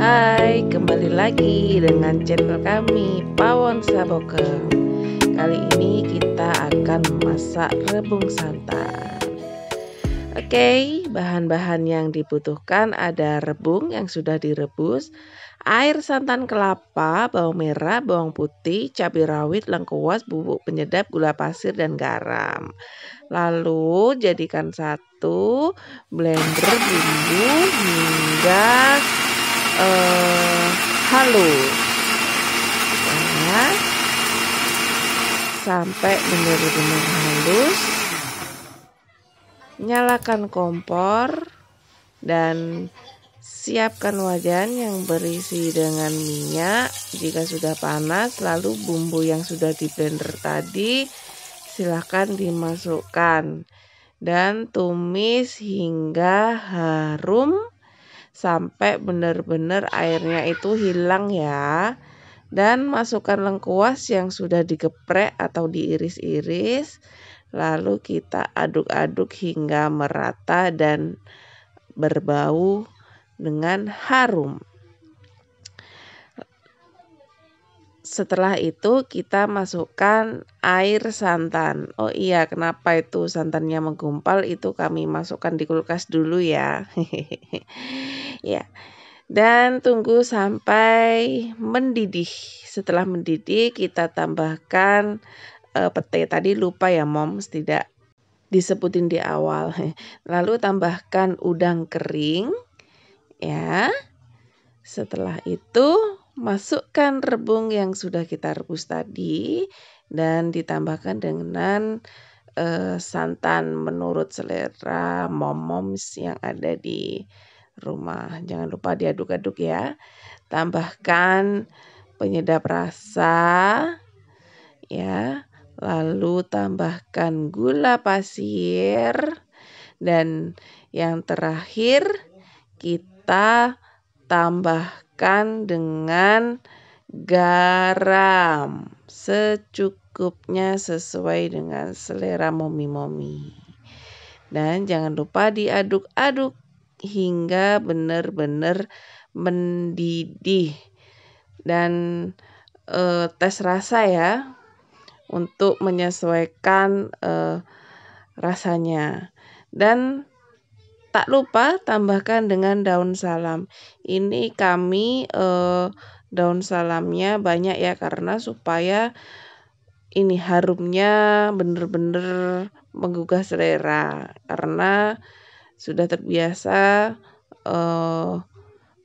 Hai, kembali lagi dengan channel kami Pawon Saboke Kali ini kita akan memasak rebung santan Oke, bahan-bahan yang dibutuhkan ada rebung yang sudah direbus Air santan kelapa, bawang merah, bawang putih, cabai rawit, lengkuas, bubuk penyedap, gula pasir, dan garam Lalu jadikan satu blender bumbu hingga lalu ya. sampai benar-benar halus nyalakan kompor dan siapkan wajan yang berisi dengan minyak jika sudah panas lalu bumbu yang sudah di blender tadi silahkan dimasukkan dan tumis hingga harum sampai benar-benar airnya itu hilang ya. Dan masukkan lengkuas yang sudah digeprek atau diiris-iris. Lalu kita aduk-aduk hingga merata dan berbau dengan harum. setelah itu kita masukkan air santan. Oh iya, kenapa itu santannya menggumpal itu kami masukkan di kulkas dulu ya. ya. Dan tunggu sampai mendidih. Setelah mendidih kita tambahkan e, pete. Tadi lupa ya moms tidak disebutin di awal. Lalu tambahkan udang kering ya. Setelah itu masukkan rebung yang sudah kita rebus tadi dan ditambahkan dengan uh, santan menurut selera mom yang ada di rumah. Jangan lupa diaduk-aduk ya. Tambahkan penyedap rasa ya. Lalu tambahkan gula pasir dan yang terakhir kita tambahkan makan dengan garam secukupnya sesuai dengan selera momi-momi. Dan jangan lupa diaduk-aduk hingga benar-benar mendidih. Dan e, tes rasa ya untuk menyesuaikan e, rasanya. Dan Tak lupa tambahkan dengan daun salam. Ini kami eh, daun salamnya banyak ya karena supaya ini harumnya bener-bener menggugah selera karena sudah terbiasa eh,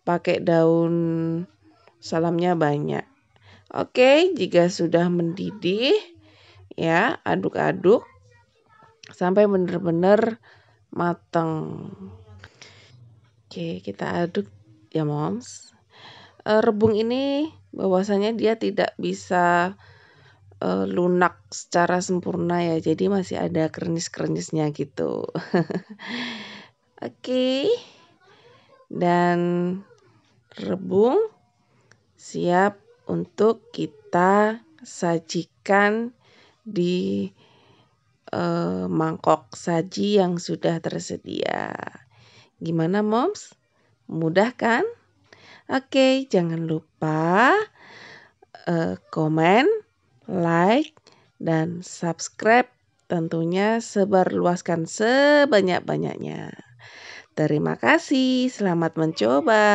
pakai daun salamnya banyak. Oke, jika sudah mendidih ya aduk-aduk sampai benar-benar mateng. Oke, kita aduk ya, Moms. E, rebung ini bahwasanya dia tidak bisa e, lunak secara sempurna ya. Jadi masih ada kernis-kernisnya gitu. Oke. Dan rebung siap untuk kita sajikan di uh, mangkok saji yang sudah tersedia. Gimana moms? Mudah kan? Oke, jangan lupa uh, komen, like, dan subscribe tentunya sebarluaskan sebanyak-banyaknya. Terima kasih, selamat mencoba.